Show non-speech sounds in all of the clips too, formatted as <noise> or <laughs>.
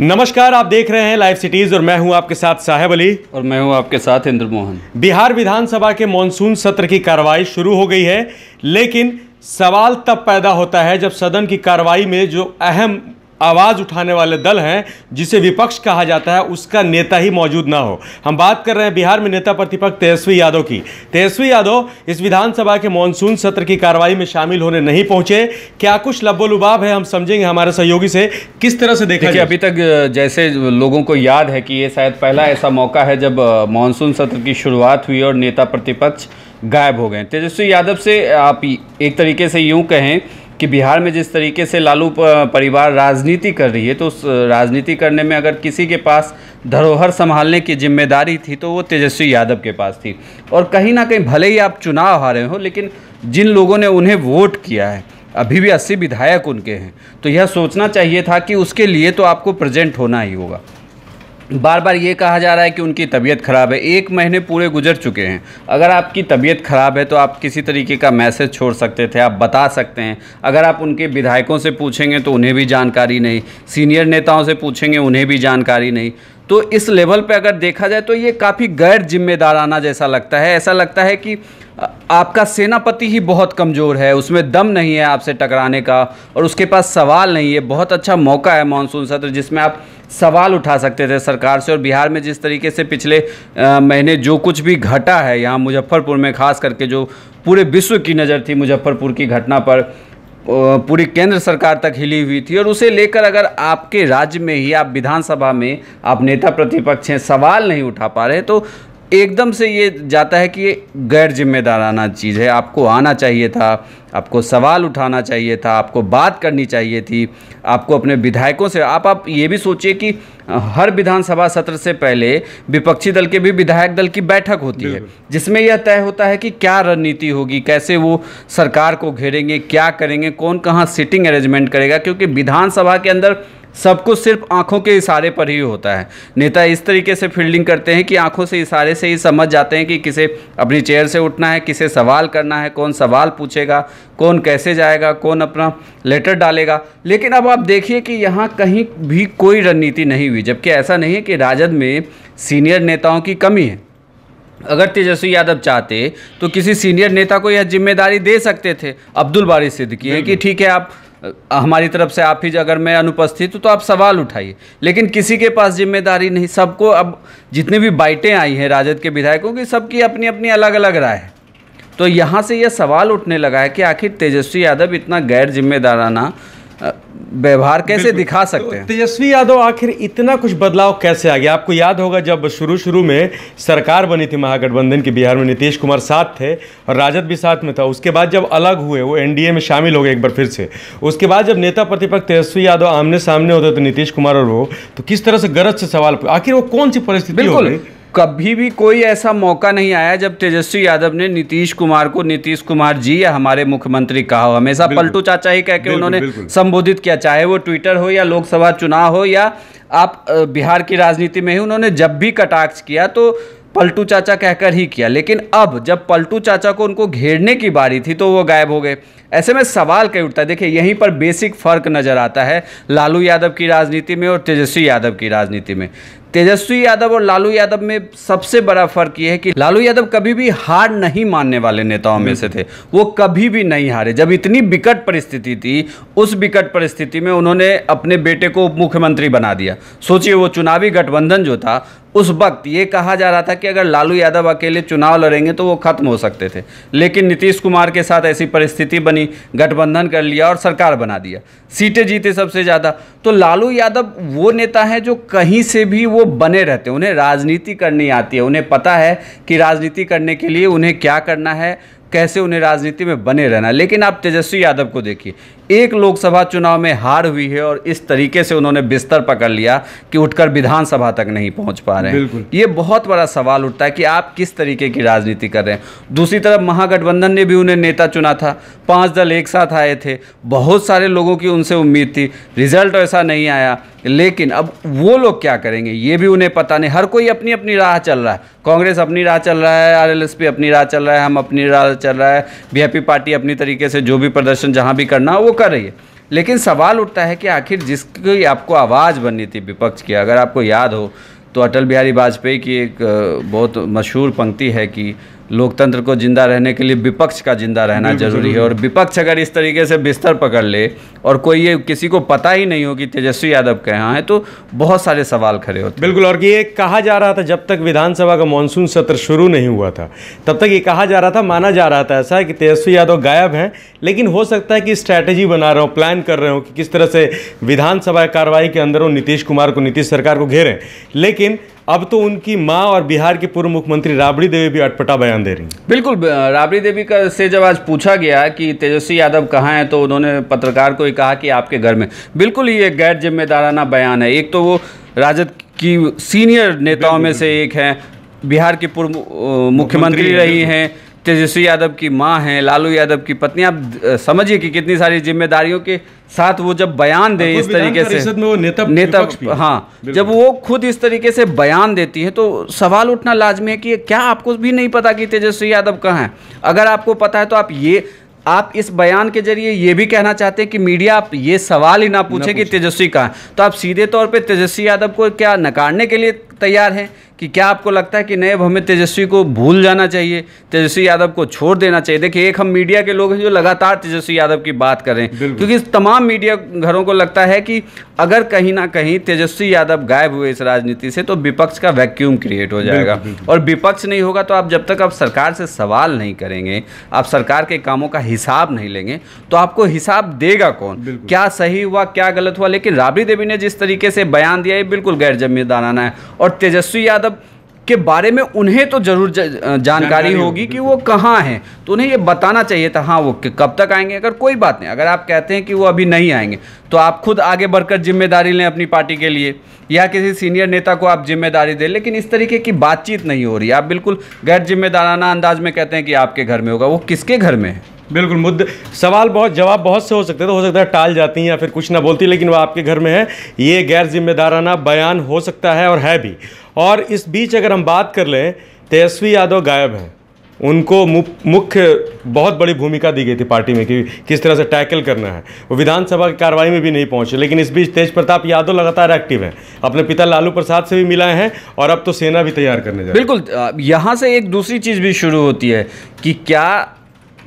नमस्कार आप देख रहे हैं लाइव सिटीज और मैं हूं आपके साथ साहेब अली और मैं हूं आपके साथ इंद्र मोहन बिहार विधानसभा के मानसून सत्र की कार्रवाई शुरू हो गई है लेकिन सवाल तब पैदा होता है जब सदन की कार्रवाई में जो अहम आवाज़ उठाने वाले दल हैं जिसे विपक्ष कहा जाता है उसका नेता ही मौजूद ना हो हम बात कर रहे हैं बिहार में नेता प्रतिपक्ष तेजस्वी यादव की तेजस्वी यादव इस विधानसभा के मानसून सत्र की कार्रवाई में शामिल होने नहीं पहुंचे क्या कुछ लब्बोलुबाब है हम समझेंगे हमारे सहयोगी से किस तरह से देखेंगे अभी तक जैसे लोगों को याद है कि ये शायद पहला ऐसा मौका है जब मानसून सत्र की शुरुआत हुई और नेता प्रतिपक्ष गायब हो गए तेजस्वी यादव से आप एक तरीके से यूँ कहें कि बिहार में जिस तरीके से लालू परिवार राजनीति कर रही है तो उस राजनीति करने में अगर किसी के पास धरोहर संभालने की जिम्मेदारी थी तो वो तेजस्वी यादव के पास थी और कहीं ना कहीं भले ही आप चुनाव हारे हो लेकिन जिन लोगों ने उन्हें वोट किया है अभी भी अस्सी विधायक उनके हैं तो यह सोचना चाहिए था कि उसके लिए तो आपको प्रजेंट होना ही होगा बार बार ये कहा जा रहा है कि उनकी तबीयत ख़राब है एक महीने पूरे गुजर चुके हैं अगर आपकी तबीयत ख़राब है तो आप किसी तरीके का मैसेज छोड़ सकते थे आप बता सकते हैं अगर आप उनके विधायकों से पूछेंगे तो उन्हें भी जानकारी नहीं सीनियर नेताओं से पूछेंगे उन्हें भी जानकारी नहीं तो इस लेवल पे अगर देखा जाए तो ये काफ़ी गैर जिम्मेदाराना जैसा लगता है ऐसा लगता है कि आपका सेनापति ही बहुत कमज़ोर है उसमें दम नहीं है आपसे टकराने का और उसके पास सवाल नहीं है बहुत अच्छा मौका है मानसून सत्र जिसमें आप सवाल उठा सकते थे सरकार से और बिहार में जिस तरीके से पिछले महीने जो कुछ भी घटा है यहाँ मुजफ्फरपुर में खास करके जो पूरे विश्व की नज़र थी मुजफ्फरपुर की घटना पर पूरी केंद्र सरकार तक हिली हुई थी और उसे लेकर अगर आपके राज्य में ही आप विधानसभा में आप नेता प्रतिपक्ष हैं सवाल नहीं उठा पा रहे तो एकदम से ये जाता है कि ये गैर जिम्मेदाराना चीज़ है आपको आना चाहिए था आपको सवाल उठाना चाहिए था आपको बात करनी चाहिए थी आपको अपने विधायकों से आप आप ये भी सोचिए कि हर विधानसभा सत्र से पहले विपक्षी दल के भी विधायक दल की बैठक होती है जिसमें यह तय होता है कि क्या रणनीति होगी कैसे वो सरकार को घेरेंगे क्या करेंगे कौन कहाँ सिटिंग अरेंजमेंट करेगा क्योंकि विधानसभा के अंदर सब कुछ सिर्फ आंखों के इशारे पर ही होता है नेता इस तरीके से फील्डिंग करते हैं कि आंखों से इशारे से ही समझ जाते हैं कि किसे अपनी चेयर से उठना है किसे सवाल करना है कौन सवाल पूछेगा कौन कैसे जाएगा कौन अपना लेटर डालेगा लेकिन अब आप देखिए कि यहाँ कहीं भी कोई रणनीति नहीं हुई जबकि ऐसा नहीं है कि राजद में सीनियर नेताओं की कमी है अगर तेजस्वी यादव चाहते तो किसी सीनियर नेता को यह जिम्मेदारी दे सकते थे अब्दुल बारी सिद्दीकी है कि ठीक है आप हमारी तरफ से आप ही अगर मैं अनुपस्थित हूँ तो आप सवाल उठाइए लेकिन किसी के पास जिम्मेदारी नहीं सबको अब जितनी भी बाइटें आई हैं राजद के विधायकों की सबकी अपनी अपनी अलग अलग राय है तो यहाँ से यह सवाल उठने लगा है कि आखिर तेजस्वी यादव इतना गैर जिम्मेदाराना व्यवहार कैसे दिखा सकते तो हैं तो तेजस्वी यादव आखिर इतना कुछ बदलाव कैसे आ गया आपको याद होगा जब शुरू शुरू में सरकार बनी थी महागठबंधन की बिहार में नीतीश कुमार साथ थे और राजद भी साथ में था उसके बाद जब अलग हुए वो एनडीए में शामिल हो गए एक बार फिर से उसके बाद जब नेता प्रतिपक्ष तेजस्वी यादव आमने सामने होते तो नीतीश कुमार और वो तो किस तरह से गरज से सवाल आखिर वो कौन सी परिस्थिति बिल्कुल कभी भी कोई ऐसा मौका नहीं आया जब तेजस्वी यादव ने नीतीश कुमार को नीतीश कुमार जी या हमारे मुख्यमंत्री कहा हो हमेशा पलटू चाचा ही कह के उन्होंने संबोधित किया चाहे वो ट्विटर हो या लोकसभा चुनाव हो या आप बिहार की राजनीति में ही उन्होंने जब भी कटाक्ष किया तो पलटू चाचा कहकर ही किया लेकिन अब जब पलटू चाचा को उनको घेरने की बारी थी तो वो गायब हो गए ऐसे में सवाल कहीं उठता है देखिए यहीं पर बेसिक फर्क नज़र आता है लालू यादव की राजनीति में और तेजस्वी यादव की राजनीति में तेजस्वी यादव और लालू यादव में सबसे बड़ा फर्क यह है कि लालू यादव कभी भी हार नहीं मानने वाले नेताओं में से थे वो कभी भी नहीं हारे जब इतनी विकट परिस्थिति थी उस विकट परिस्थिति में उन्होंने अपने बेटे को मुख्यमंत्री बना दिया सोचिए वो चुनावी गठबंधन जो था उस वक्त ये कहा जा रहा था कि अगर लालू यादव अकेले चुनाव लड़ेंगे तो वो खत्म हो सकते थे लेकिन नीतीश कुमार के साथ ऐसी परिस्थिति बनी गठबंधन कर लिया और सरकार बना दिया सीटें जीते सबसे ज़्यादा तो लालू यादव वो नेता हैं जो कहीं से भी वो बने रहते हैं उन्हें राजनीति करनी आती है उन्हें पता है कि राजनीति करने के लिए उन्हें क्या करना है कैसे उन्हें राजनीति में बने रहना लेकिन आप तेजस्वी यादव को देखिए एक लोकसभा चुनाव में हार हुई है और इस तरीके से उन्होंने बिस्तर पकड़ लिया कि उठकर विधानसभा तक नहीं पहुंच पा रहे हैं ये बहुत बड़ा सवाल उठता है कि आप किस तरीके की राजनीति कर रहे हैं दूसरी तरफ महागठबंधन ने भी उन्हें नेता चुना था पांच दल एक साथ आए थे बहुत सारे लोगों की उनसे उम्मीद थी रिजल्ट ऐसा नहीं आया लेकिन अब वो लोग क्या करेंगे ये भी उन्हें पता नहीं हर कोई अपनी अपनी राह चल रहा है कांग्रेस अपनी राह चल रहा है आर अपनी राह चल रहा है हम अपनी राह चल रहा है बी पार्टी अपनी तरीके से जो भी प्रदर्शन जहाँ भी करना वो कर रही है लेकिन सवाल उठता है कि आखिर जिसकी आपको आवाज़ बननी थी विपक्ष की अगर आपको याद हो तो अटल बिहारी वाजपेयी की एक बहुत मशहूर पंक्ति है कि लोकतंत्र को जिंदा रहने के लिए विपक्ष का जिंदा रहना जरूरी है और विपक्ष अगर इस तरीके से बिस्तर पकड़ ले और कोई ये किसी को पता ही नहीं हो कि तेजस्वी यादव के यहाँ है तो बहुत सारे सवाल खड़े होते बिल्कुल और ये कहा जा रहा था जब तक विधानसभा का मानसून सत्र शुरू नहीं हुआ था तब तक ये कहा जा रहा था माना जा रहा था ऐसा कि तेजस्वी यादव गायब हैं लेकिन हो सकता है कि स्ट्रैटेजी बना रहे हो प्लान कर रहे हो कि किस तरह से विधानसभा कार्रवाई के अंदर वो नीतीश कुमार को नीतीश सरकार को घेरें लेकिन अब तो उनकी माँ और बिहार के पूर्व मुख्यमंत्री राबड़ी देवी भी अटपटा बयान दे रही हैं बिल्कुल राबड़ी देवी का से जब आज पूछा गया कि तेजस्वी यादव कहाँ हैं तो उन्होंने पत्रकार को ही कहा कि आपके घर में बिल्कुल ये गैर जिम्मेदाराना बयान है एक तो वो राजद की सीनियर नेताओं में से एक हैं बिहार की पूर्व मुख्यमंत्री रही हैं तेजस्वी यादव की माँ हैं लालू यादव की पत्नी आप समझिए कि कितनी सारी जिम्मेदारियों के साथ वो जब बयान दे इस तरीके से में वो नेता नेता हाँ जब वो खुद इस तरीके से बयान देती है तो सवाल उठना लाजमी है कि क्या आपको भी नहीं पता कि तेजस्वी यादव कहाँ हैं अगर आपको पता है तो आप ये आप इस बयान के जरिए ये भी कहना चाहते हैं कि मीडिया आप ये सवाल ही ना पूछे ना कि तेजस्वी कहाँ तो आप सीधे तौर पे तेजस्वी यादव को क्या नकारने के लिए तैयार हैं कि क्या आपको लगता है कि नए हमें तेजस्वी को भूल जाना चाहिए तेजस्वी यादव को छोड़ देना चाहिए देखिए एक हम मीडिया के लोग हैं जो लगातार तेजस्वी यादव की बात कर रहे हैं क्योंकि तमाम मीडिया घरों को लगता है कि अगर कहीं ना कहीं तेजस्वी यादव गायब हुए इस राजनीति से तो विपक्ष का वैक्यूम क्रिएट हो जाएगा और विपक्ष नहीं होगा तो आप जब तक आप सरकार से सवाल नहीं करेंगे आप सरकार के कामों का हिसाब नहीं लेंगे तो आपको हिसाब देगा कौन क्या सही हुआ क्या गलत हुआ लेकिन राबड़ी देवी ने जिस तरीके से बयान दिया ये बिल्कुल गैर जिम्मेदाराना है और और तेजस्वी यादव के बारे में उन्हें तो जरूर जानकारी होगी कि वो कहाँ हैं तो उन्हें ये बताना चाहिए था हाँ वो कब तक आएंगे अगर कोई बात नहीं अगर आप कहते हैं कि वो अभी नहीं आएंगे तो आप खुद आगे बढ़कर जिम्मेदारी लें अपनी पार्टी के लिए या किसी सीनियर नेता को आप जिम्मेदारी दें लेकिन इस तरीके की बातचीत नहीं हो रही आप बिल्कुल गैर जिम्मेदाराना अंदाज में कहते हैं कि आपके घर में होगा वो किसके घर में है बिल्कुल मुद्दे सवाल बहुत जवाब बहुत से हो सकते थे तो हो सकता है टाल जाती हैं या फिर कुछ ना बोलती लेकिन वह आपके घर में है ये गैर जिम्मेदाराना बयान हो सकता है और है भी और इस बीच अगर हम बात कर लें तेजस्वी यादव गायब हैं उनको मुख्य बहुत बड़ी भूमिका दी गई थी पार्टी में कि किस तरह से टैकल करना है वो विधानसभा की कार्रवाई में भी नहीं पहुंचे लेकिन इस बीच तेज प्रताप यादव लगातार एक्टिव हैं अपने पिता लालू प्रसाद से भी मिलाए हैं और अब तो सेना भी तैयार करने जा बिल्कुल यहाँ से एक दूसरी चीज़ भी शुरू होती है कि क्या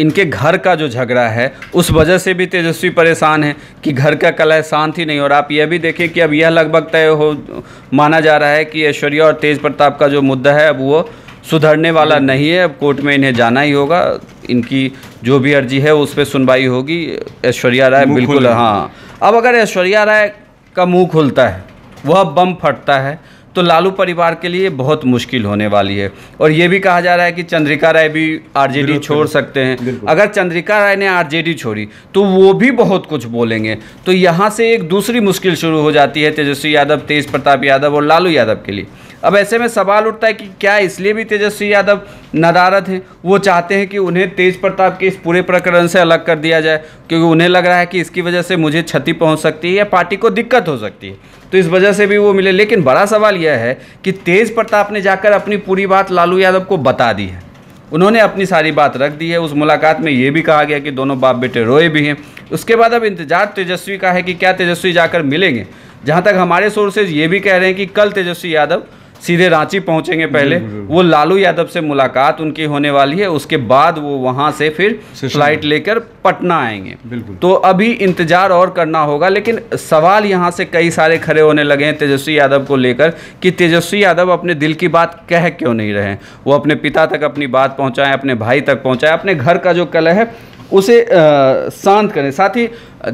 इनके घर का जो झगड़ा है उस वजह से भी तेजस्वी परेशान है कि घर का कलह शांत ही नहीं और आप यह भी देखें कि अब यह लगभग तय हो माना जा रहा है कि ऐश्वर्या और तेज प्रताप का जो मुद्दा है अब वो सुधरने वाला नहीं है अब कोर्ट में इन्हें जाना ही होगा इनकी जो भी अर्जी है उस पर सुनवाई होगी ऐश्वर्या राय बिल्कुल हाँ अब अगर ऐश्वर्या राय का मुंह खुलता है वह बम फटता है तो लालू परिवार के लिए बहुत मुश्किल होने वाली है और ये भी कहा जा रहा है कि चंद्रिका राय भी आरजेडी छोड़ सकते हैं अगर चंद्रिका राय ने आरजेडी छोड़ी तो वो भी बहुत कुछ बोलेंगे तो यहाँ से एक दूसरी मुश्किल शुरू हो जाती है तेजस्वी यादव तेज प्रताप यादव और लालू यादव के लिए अब ऐसे में सवाल उठता है कि क्या इसलिए भी तेजस्वी यादव नदारद हैं वो चाहते हैं कि उन्हें तेज प्रताप के इस पूरे प्रकरण से अलग कर दिया जाए क्योंकि उन्हें लग रहा है कि इसकी वजह से मुझे क्षति पहुंच सकती है या पार्टी को दिक्कत हो सकती है तो इस वजह से भी वो मिले लेकिन बड़ा सवाल यह है कि तेज प्रताप ने जाकर अपनी पूरी बात लालू यादव को बता दी है उन्होंने अपनी सारी बात रख दी है उस मुलाकात में ये भी कहा गया कि दोनों बाप बेटे रोए भी हैं उसके बाद अब इंतजार तेजस्वी का है कि क्या तेजस्वी जाकर मिलेंगे जहाँ तक हमारे सोर्सेज ये भी कह रहे हैं कि कल तेजस्वी यादव सीधे रांची पहुंचेंगे पहले वो लालू यादव से मुलाकात उनकी होने वाली है उसके बाद वो वहां से फिर फ्लाइट लेकर पटना आएंगे तो अभी इंतजार और करना होगा लेकिन सवाल यहाँ से कई सारे खड़े होने लगे हैं तेजस्वी यादव को लेकर कि तेजस्वी यादव अपने दिल की बात कह क्यों नहीं रहे वो अपने पिता तक अपनी बात पहुँचाएं अपने भाई तक पहुँचाएं अपने घर का जो कलह है उसे शांत करें साथ ही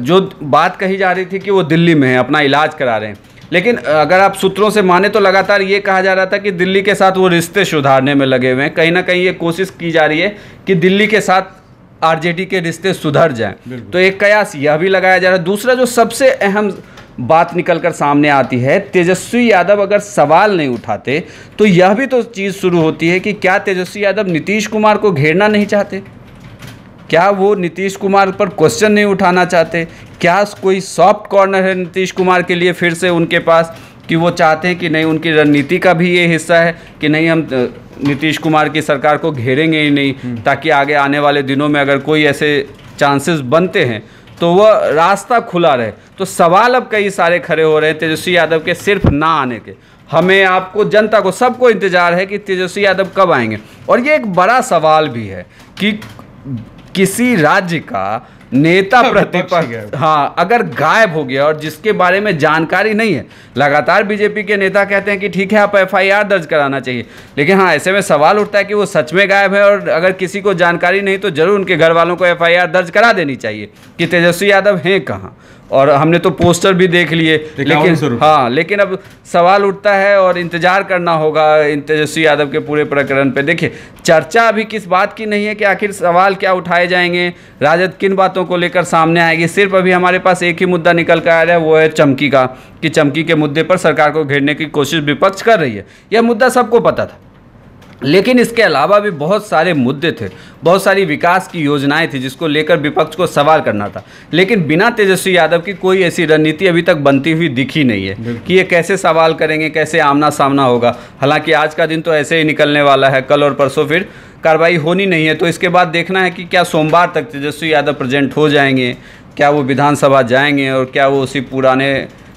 जो बात कही जा रही थी कि वो दिल्ली में है अपना इलाज करा रहे हैं लेकिन अगर आप सूत्रों से माने तो लगातार ये कहा जा रहा था कि दिल्ली के साथ वो रिश्ते सुधारने में लगे हुए हैं कहीं ना कहीं ये कोशिश की जा रही है कि दिल्ली के साथ आरजेडी के रिश्ते सुधर जाएं तो एक कयास यह भी लगाया जा रहा है दूसरा जो सबसे अहम बात निकल कर सामने आती है तेजस्वी यादव अगर सवाल नहीं उठाते तो यह भी तो चीज़ शुरू होती है कि क्या तेजस्वी यादव नीतीश कुमार को घेरना नहीं चाहते क्या वो नीतीश कुमार पर क्वेश्चन नहीं उठाना चाहते क्या कोई सॉफ्ट कॉर्नर है नीतीश कुमार के लिए फिर से उनके पास कि वो चाहते हैं कि नहीं उनकी रणनीति का भी ये हिस्सा है कि नहीं हम नीतीश कुमार की सरकार को घेरेंगे ही नहीं हम्म। ताकि आगे आने वाले दिनों में अगर कोई ऐसे चांसेस बनते हैं तो वह रास्ता खुला रहे तो सवाल अब कई सारे खड़े हो रहे हैं तेजस्वी यादव के सिर्फ ना आने के हमें आपको जनता को सबको इंतजार है कि तेजस्वी यादव कब आएंगे और ये एक बड़ा सवाल भी है कि किसी राज्य का नेता <laughs> प्रतिपक्ष हाँ अगर गायब हो गया और जिसके बारे में जानकारी नहीं है लगातार बीजेपी के नेता कहते हैं कि ठीक है आप एफआईआर दर्ज कराना चाहिए लेकिन हाँ ऐसे में सवाल उठता है कि वो सच में गायब है और अगर किसी को जानकारी नहीं तो जरूर उनके घर वालों को एफआईआर दर्ज करा देनी चाहिए कि तेजस्वी यादव हैं कहाँ और हमने तो पोस्टर भी देख लिए लेकिन हाँ लेकिन अब सवाल उठता है और इंतजार करना होगा तेजस्वी यादव के पूरे प्रकरण पे देखिए चर्चा अभी किस बात की नहीं है कि आखिर सवाल क्या उठाए जाएंगे राजद किन बातों को लेकर सामने आएगी सिर्फ अभी हमारे पास एक ही मुद्दा निकल कर आ रहा है वो है चमकी का कि चमकी के मुद्दे पर सरकार को घेरने की कोशिश विपक्ष कर रही है यह मुद्दा सबको पता था लेकिन इसके अलावा भी बहुत सारे मुद्दे थे बहुत सारी विकास की योजनाएं थी जिसको लेकर विपक्ष को सवाल करना था लेकिन बिना तेजस्वी यादव की कोई ऐसी रणनीति अभी तक बनती हुई दिखी नहीं है कि ये कैसे सवाल करेंगे कैसे आमना सामना होगा हालांकि आज का दिन तो ऐसे ही निकलने वाला है कल और परसों फिर कार्रवाई होनी नहीं है तो इसके बाद देखना है कि क्या सोमवार तक तेजस्वी यादव प्रजेंट हो जाएंगे क्या वो विधानसभा जाएंगे और क्या वो उसी पुराने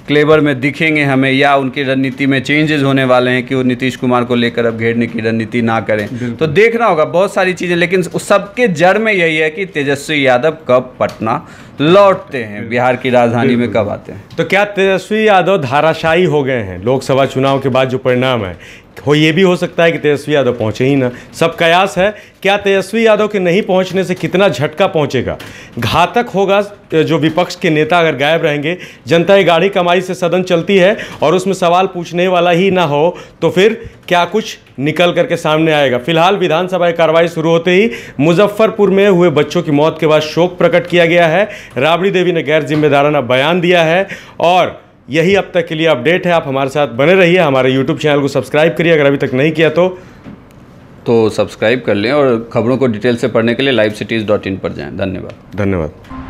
क्लेबर में दिखेंगे हमें या उनकी रणनीति में चेंजेस होने वाले हैं कि वो नीतीश कुमार को लेकर अब घेरने की रणनीति ना करें तो देखना होगा बहुत सारी चीज़ें लेकिन उस सबके जड़ में यही है कि तेजस्वी यादव कब पटना लौटते हैं बिहार की राजधानी में कब आते हैं तो क्या तेजस्वी यादव धाराशाही हो गए हैं लोकसभा चुनाव के बाद जो परिणाम है हो ये भी हो सकता है कि तेजस्वी यादव पहुंचे ही ना सब कयास है क्या तेजस्वी यादव के नहीं पहुंचने से कितना झटका पहुंचेगा घातक होगा जो विपक्ष के नेता अगर गायब रहेंगे जनता की गाढ़ी कमाई से सदन चलती है और उसमें सवाल पूछने वाला ही ना हो तो फिर क्या कुछ निकल करके सामने आएगा फिलहाल विधानसभा कार्रवाई शुरू होते ही मुजफ्फरपुर में हुए बच्चों की मौत के बाद शोक प्रकट किया गया है राबड़ी देवी ने गैर जिम्मेदाराना बयान दिया है और यही अब तक के लिए अपडेट है आप हमारे साथ बने रहिए हमारे यूट्यूब चैनल को सब्सक्राइब करिए अगर अभी तक नहीं किया तो तो सब्सक्राइब कर लें और खबरों को डिटेल से पढ़ने के लिए लाइव सिटीज़ डॉट इन पर जाएँ धन्यवाद धन्यवाद